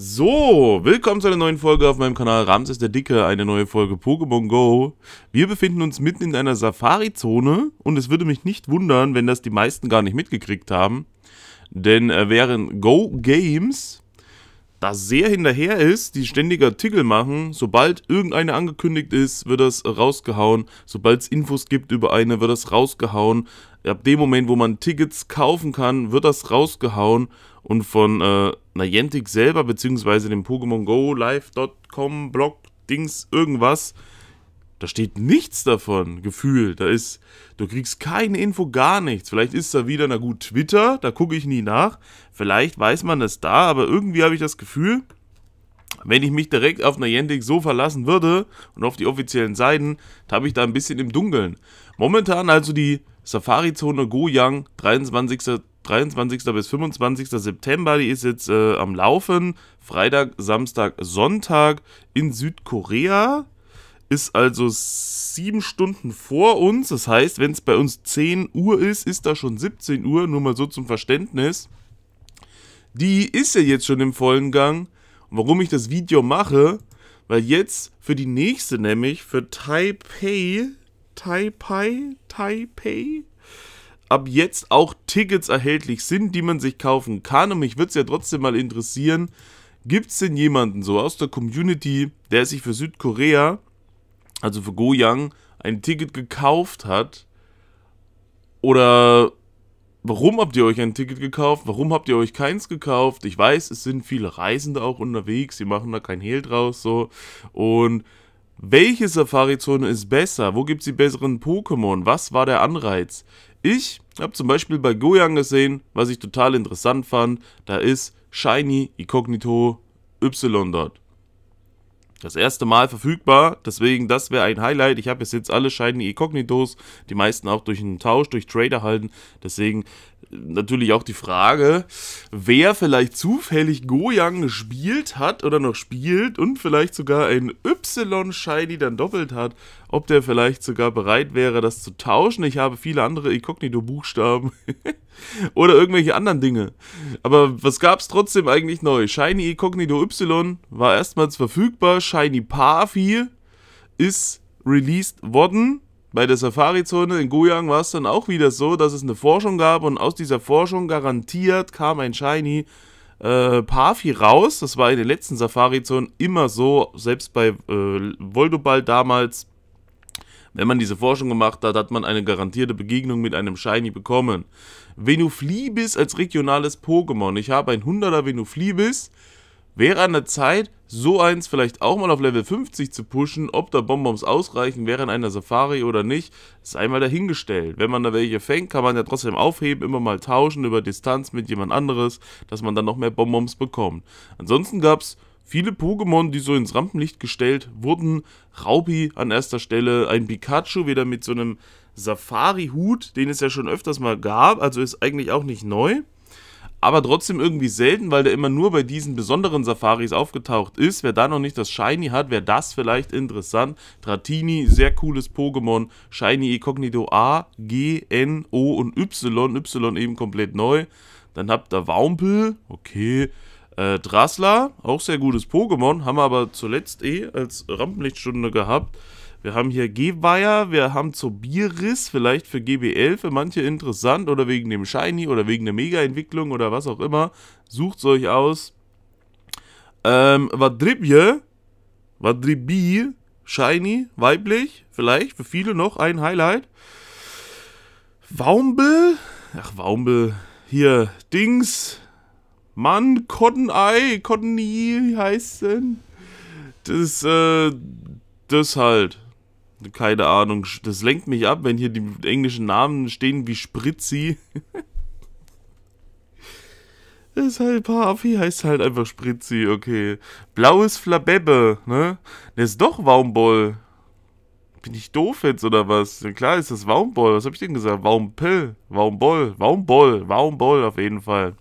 So, willkommen zu einer neuen Folge auf meinem Kanal Ramses der Dicke, eine neue Folge Pokémon Go. Wir befinden uns mitten in einer Safari-Zone und es würde mich nicht wundern, wenn das die meisten gar nicht mitgekriegt haben. Denn äh, während Go Games da sehr hinterher ist, die ständiger Tickel machen, sobald irgendeine angekündigt ist, wird das rausgehauen. Sobald es Infos gibt über eine, wird das rausgehauen. Ab dem Moment, wo man Tickets kaufen kann, wird das rausgehauen und von äh, Niantic selber, beziehungsweise dem Pokémon Go Live.com Blog Dings irgendwas, da steht nichts davon, Gefühl. Da ist, du kriegst keine Info, gar nichts. Vielleicht ist da wieder, na gut, Twitter, da gucke ich nie nach. Vielleicht weiß man das da, aber irgendwie habe ich das Gefühl, wenn ich mich direkt auf Niantic so verlassen würde und auf die offiziellen Seiten, da habe ich da ein bisschen im Dunkeln. Momentan also die Safari-Zone Goyang, 23. 23. bis 25. September. Die ist jetzt äh, am Laufen. Freitag, Samstag, Sonntag in Südkorea. Ist also sieben Stunden vor uns. Das heißt, wenn es bei uns 10 Uhr ist, ist da schon 17 Uhr. Nur mal so zum Verständnis. Die ist ja jetzt schon im vollen Gang. Und warum ich das Video mache, weil jetzt für die nächste, nämlich für Taipei, Taipei, Taipei, ab jetzt auch Tickets erhältlich sind, die man sich kaufen kann. Und mich würde es ja trotzdem mal interessieren, gibt es denn jemanden so aus der Community, der sich für Südkorea, also für Goyang, ein Ticket gekauft hat? Oder warum habt ihr euch ein Ticket gekauft? Warum habt ihr euch keins gekauft? Ich weiß, es sind viele Reisende auch unterwegs, sie machen da kein Hehl draus so. Und welche Safari-Zone ist besser? Wo gibt es die besseren Pokémon? Was war der Anreiz? Ich habe zum Beispiel bei Goyang gesehen, was ich total interessant fand, da ist Shiny Incognito Y dort. Das erste Mal verfügbar, deswegen das wäre ein Highlight. Ich habe bis jetzt alle Shiny Incognitos, die meisten auch durch einen Tausch, durch Trader halten. Deswegen natürlich auch die Frage, wer vielleicht zufällig Goyang gespielt hat oder noch spielt und vielleicht sogar ein Y-Shiny dann doppelt hat, ob der vielleicht sogar bereit wäre, das zu tauschen. Ich habe viele andere Inkognito-Buchstaben oder irgendwelche anderen Dinge. Aber was gab es trotzdem eigentlich neu? Shiny Incognito Y war erstmals verfügbar. Shiny Parfi ist released worden. Bei der Safari-Zone in Guyang war es dann auch wieder so, dass es eine Forschung gab und aus dieser Forschung garantiert kam ein Shiny äh, Parfi raus. Das war in den letzten Safari-Zonen immer so, selbst bei äh, Voldobal damals. Wenn man diese Forschung gemacht hat, hat man eine garantierte Begegnung mit einem Shiny bekommen. Venuflibis als regionales Pokémon. Ich habe ein 100er Venuflibis. Wäre an der Zeit, so eins vielleicht auch mal auf Level 50 zu pushen, ob da Bonbons ausreichen, während einer Safari oder nicht, ist einmal dahingestellt. Wenn man da welche fängt, kann man ja trotzdem aufheben, immer mal tauschen über Distanz mit jemand anderes, dass man dann noch mehr Bonbons bekommt. Ansonsten gab es viele Pokémon, die so ins Rampenlicht gestellt wurden. Raupi an erster Stelle, ein Pikachu wieder mit so einem Safari-Hut, den es ja schon öfters mal gab, also ist eigentlich auch nicht neu aber trotzdem irgendwie selten, weil der immer nur bei diesen besonderen Safaris aufgetaucht ist. Wer da noch nicht das Shiny hat, wäre das vielleicht interessant. Dratini, sehr cooles Pokémon. Shiny Incognito A, G, N, O und Y. Y eben komplett neu. Dann habt ihr Waumpel, okay. Äh, Drasla, auch sehr gutes Pokémon, haben wir aber zuletzt eh als Rampenlichtstunde gehabt. Wir haben hier Gehweier, wir haben Zobiris, vielleicht für GB11, für manche interessant oder wegen dem Shiny oder wegen der Mega-Entwicklung oder was auch immer. Sucht es euch aus. Ähm, Vadribje, Vadribi, Shiny, weiblich, vielleicht für viele noch ein Highlight. Waumbel, ach Waumbel, hier, Dings, Mann, Cotton-Eye, Cotton-Eye heißt denn? Das, äh, das halt keine Ahnung, das lenkt mich ab, wenn hier die englischen Namen stehen wie Spritzi. Das ist Deshalb Harvey heißt halt einfach Spritzi, okay. Blaues Flabebbe, ne? Das ist doch Waumboll. Bin ich doof jetzt oder was? Ja, klar ist das Waumboll. Was hab ich denn gesagt? Waumpel, Waumboll, Waumboll, Waumboll auf jeden Fall.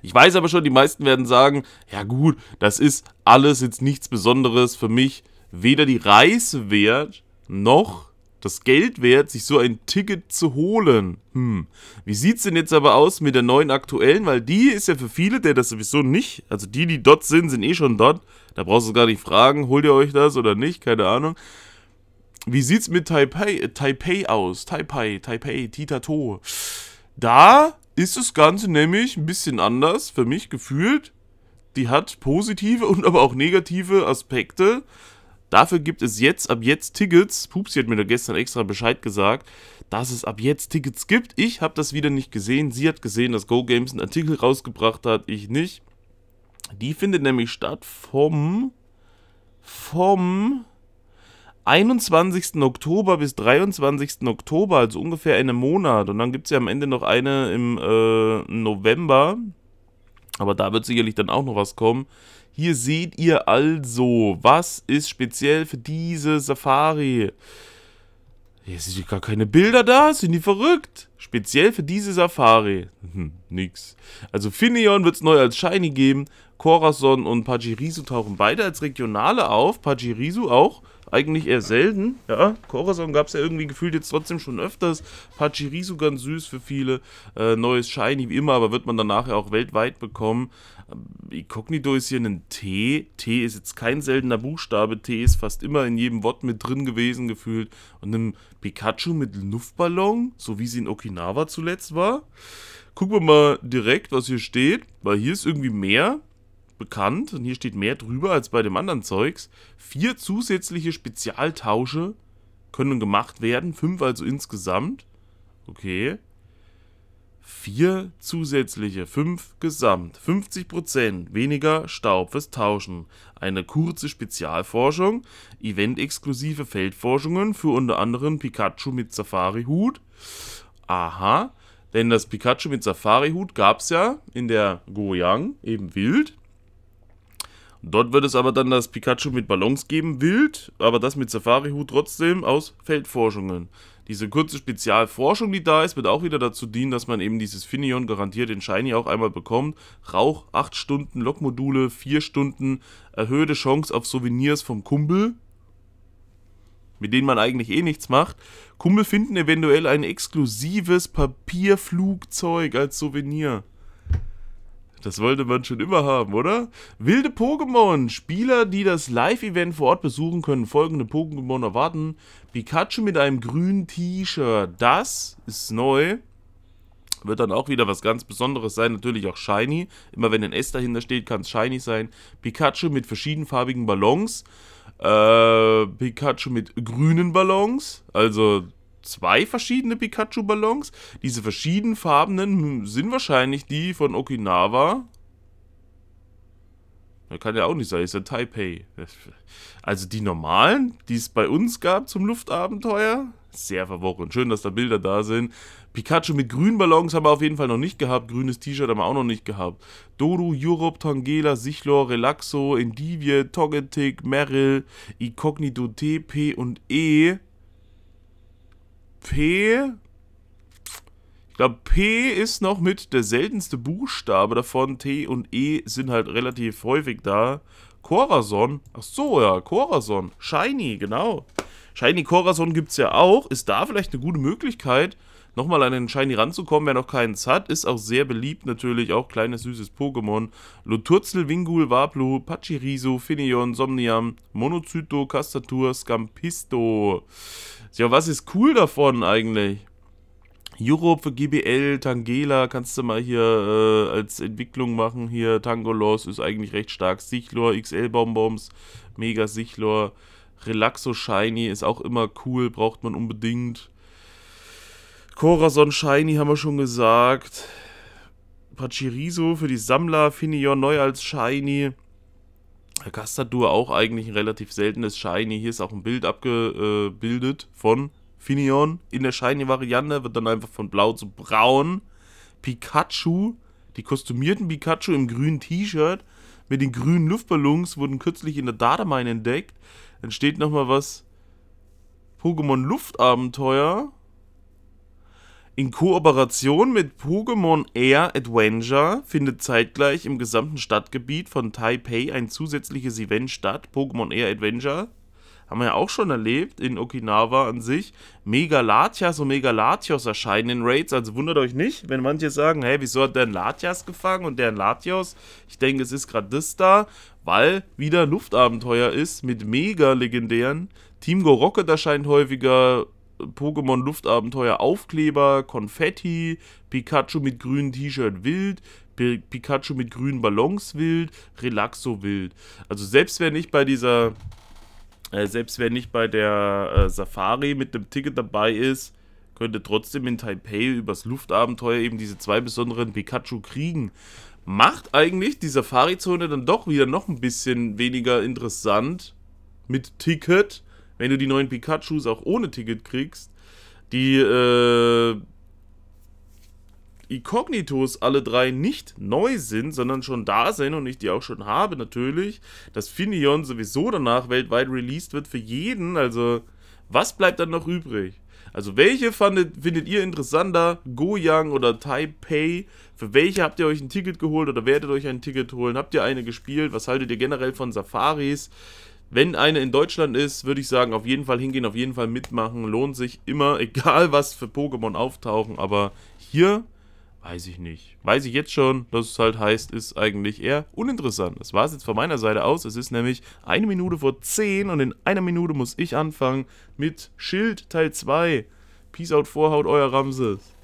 Ich weiß aber schon, die meisten werden sagen, ja gut, das ist alles jetzt nichts Besonderes für mich weder die Reise wert, noch das Geld wert, sich so ein Ticket zu holen. Hm. Wie sieht's denn jetzt aber aus mit der neuen aktuellen? Weil die ist ja für viele, der das sowieso nicht, also die, die dort sind, sind eh schon dort. Da brauchst du gar nicht fragen, holt ihr euch das oder nicht, keine Ahnung. Wie sieht's mit Taipei, äh, Taipei aus? Taipei, Taipei, Titato. Da ist das Ganze nämlich ein bisschen anders, für mich gefühlt. Die hat positive und aber auch negative Aspekte. Dafür gibt es jetzt, ab jetzt Tickets. Pupsi hat mir da gestern extra Bescheid gesagt, dass es ab jetzt Tickets gibt. Ich habe das wieder nicht gesehen. Sie hat gesehen, dass Go Games einen Artikel rausgebracht hat, ich nicht. Die findet nämlich statt vom, vom 21. Oktober bis 23. Oktober, also ungefähr einen Monat. Und dann gibt es ja am Ende noch eine im äh, November. Aber da wird sicherlich dann auch noch was kommen. Hier seht ihr also, was ist speziell für diese Safari. Hier sind gar keine Bilder da, sind die verrückt. Speziell für diese Safari. Hm, nix. Also Finion wird es neu als Shiny geben. Corazon und Pajirisu tauchen beide als Regionale auf. Pajirisu auch. Eigentlich eher selten. Ja, Korason gab es ja irgendwie gefühlt jetzt trotzdem schon öfters. Pachirisu ganz süß für viele. Äh, neues Shiny wie immer, aber wird man dann nachher ja auch weltweit bekommen. Ähm, Incognito ist hier ein T. T ist jetzt kein seltener Buchstabe. T ist fast immer in jedem Wort mit drin gewesen gefühlt. Und ein Pikachu mit Luftballon, so wie sie in Okinawa zuletzt war. Gucken wir mal direkt, was hier steht, weil hier ist irgendwie mehr bekannt, und hier steht mehr drüber als bei dem anderen Zeugs, vier zusätzliche Spezialtausche können gemacht werden, fünf also insgesamt. Okay. Vier zusätzliche, fünf gesamt. 50% weniger Staub fürs Tauschen. Eine kurze Spezialforschung, Event-exklusive Feldforschungen für unter anderem Pikachu mit Safari-Hut. Aha, denn das Pikachu mit Safari-Hut gab es ja in der Goyang, eben wild. Dort wird es aber dann das Pikachu mit Ballons geben, wild, aber das mit Safari-Hut trotzdem aus Feldforschungen. Diese kurze Spezialforschung, die da ist, wird auch wieder dazu dienen, dass man eben dieses Finion garantiert in Shiny auch einmal bekommt. Rauch 8 Stunden, Lokmodule 4 Stunden, erhöhte Chance auf Souvenirs vom Kumpel, mit denen man eigentlich eh nichts macht. Kumpel finden eventuell ein exklusives Papierflugzeug als Souvenir. Das wollte man schon immer haben, oder? Wilde Pokémon. Spieler, die das Live-Event vor Ort besuchen, können folgende Pokémon erwarten. Pikachu mit einem grünen T-Shirt. Das ist neu. Wird dann auch wieder was ganz Besonderes sein. Natürlich auch Shiny. Immer wenn ein S dahinter steht, kann es Shiny sein. Pikachu mit verschiedenfarbigen Ballons. Äh, Pikachu mit grünen Ballons. Also zwei verschiedene Pikachu-Ballons. Diese verschiedenfarbenen sind wahrscheinlich die von Okinawa. Das kann ja auch nicht sein, ist ja Taipei. Also die normalen, die es bei uns gab zum Luftabenteuer, sehr verworren. Schön, dass da Bilder da sind. Pikachu mit grünen Ballons haben wir auf jeden Fall noch nicht gehabt. Grünes T-Shirt haben wir auch noch nicht gehabt. Doru, Europe, Tangela, Sichlor, Relaxo, Indivie, Togetic, Merrill, Incognito, TP und E. P. Ich glaube, P ist noch mit der seltenste Buchstabe davon. T und E sind halt relativ häufig da. Corazon. Ach so, ja, Corazon. Shiny, genau. Shiny Corazon gibt es ja auch. Ist da vielleicht eine gute Möglichkeit, nochmal an den Shiny ranzukommen, wer noch keins hat. Ist auch sehr beliebt natürlich, auch kleines süßes Pokémon. Luturzel, Wingul, Wablu, Pachirisu, Finion, Somniam, Monozyto, Castatur, Scampisto. Ja, was ist cool davon eigentlich? Europe für GBL, Tangela kannst du mal hier äh, als Entwicklung machen. Hier Tangolos ist eigentlich recht stark. Sichlor, XL Bonbons, Mega Sichlor. Relaxo Shiny ist auch immer cool, braucht man unbedingt. Corazon Shiny haben wir schon gesagt. Pachiriso für die Sammler, Finion neu als Shiny. Krakastadur auch eigentlich ein relativ seltenes Shiny. Hier ist auch ein Bild abgebildet von Finion in der Shiny-Variante. Wird dann einfach von blau zu braun. Pikachu, die kostümierten Pikachu im grünen T-Shirt mit den grünen Luftballons wurden kürzlich in der Datamine entdeckt. Dann steht nochmal was. Pokémon Luftabenteuer. In Kooperation mit Pokémon Air Adventure findet zeitgleich im gesamten Stadtgebiet von Taipei ein zusätzliches Event statt. Pokémon Air Adventure haben wir ja auch schon erlebt in Okinawa an sich. Megalatias und Megalatios erscheinen in Raids, also wundert euch nicht, wenn manche sagen, hey, wieso hat der ein Latias gefangen und der ein Latios? Ich denke, es ist gerade das da, weil wieder Luftabenteuer ist mit mega legendären. Team Go Rocket erscheint häufiger, Pokémon Luftabenteuer Aufkleber, Konfetti, Pikachu mit grünem T-Shirt wild, Pikachu mit grünen Ballons wild, Relaxo wild. Also selbst wer nicht bei dieser, äh, selbst wer nicht bei der äh, Safari mit dem Ticket dabei ist, könnte trotzdem in Taipei übers Luftabenteuer eben diese zwei besonderen Pikachu kriegen. Macht eigentlich die Safari-Zone dann doch wieder noch ein bisschen weniger interessant mit Ticket wenn du die neuen Pikachus auch ohne Ticket kriegst, die äh, Incognitos alle drei nicht neu sind, sondern schon da sind und ich die auch schon habe natürlich, dass Finion sowieso danach weltweit released wird für jeden, also was bleibt dann noch übrig? Also welche fandet, findet ihr interessanter, Goyang oder Taipei? Für welche habt ihr euch ein Ticket geholt oder werdet euch ein Ticket holen? Habt ihr eine gespielt? Was haltet ihr generell von Safaris? Wenn eine in Deutschland ist, würde ich sagen, auf jeden Fall hingehen, auf jeden Fall mitmachen. Lohnt sich immer, egal was für Pokémon auftauchen. Aber hier weiß ich nicht. Weiß ich jetzt schon, dass es halt heißt, ist eigentlich eher uninteressant. Das war es jetzt von meiner Seite aus. Es ist nämlich eine Minute vor 10 und in einer Minute muss ich anfangen mit Schild Teil 2. Peace out, Vorhaut, euer Ramses.